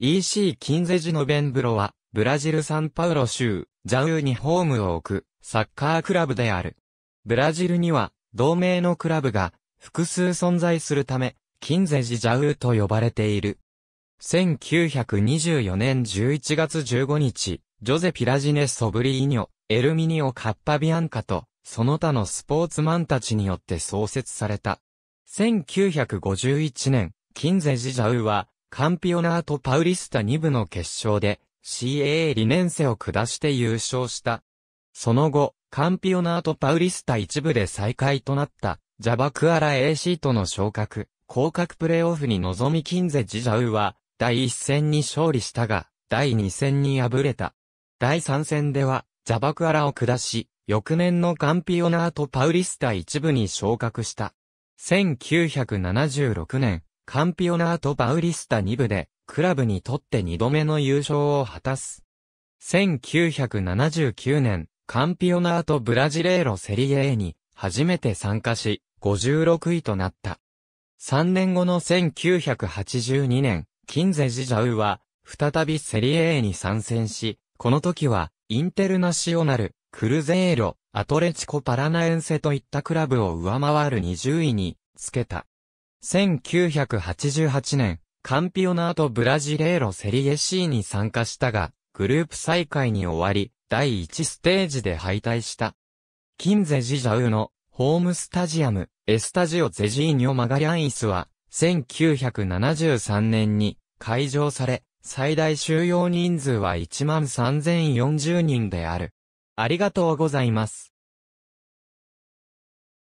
EC キンゼジノベンブロは、ブラジルサンパウロ州、ジャウにホームを置く、サッカークラブである。ブラジルには、同盟のクラブが、複数存在するため、キンゼジジャウと呼ばれている。1924年11月15日、ジョゼ・ピラジネ・ソブリーニョ、エルミニオ・カッパビアンカと、その他のスポーツマンたちによって創設された。1951年、キンゼジジャウは、カンピオナート・パウリスタ2部の決勝で CAA リネンセを下して優勝した。その後、カンピオナート・パウリスタ1部で再開となったジャバクアラ AC との昇格、降格プレーオフに臨みキンゼ・ジジャウは第1戦に勝利したが、第2戦に敗れた。第3戦では、ジャバクアラを下し、翌年のカンピオナート・パウリスタ1部に昇格した。1976年、カンピオナート・パウリスタ2部で、クラブにとって2度目の優勝を果たす。1979年、カンピオナート・ブラジレーロ・セリエーに、初めて参加し、56位となった。3年後の1982年、キンゼジジャウは、再びセリエーに参戦し、この時は、インテルナシオナル、クルゼーロ、アトレチコ・パラナエンセといったクラブを上回る20位に、つけた。1988年、カンピオナート・ブラジレーロ・セリエ C に参加したが、グループ再開に終わり、第1ステージで敗退した。キンゼ・ジジャウのホームスタジアム、エスタジオ・ゼジーニョ・マガリャンイスは、1973年に開場され、最大収容人数は13,040人である。ありがとうございます。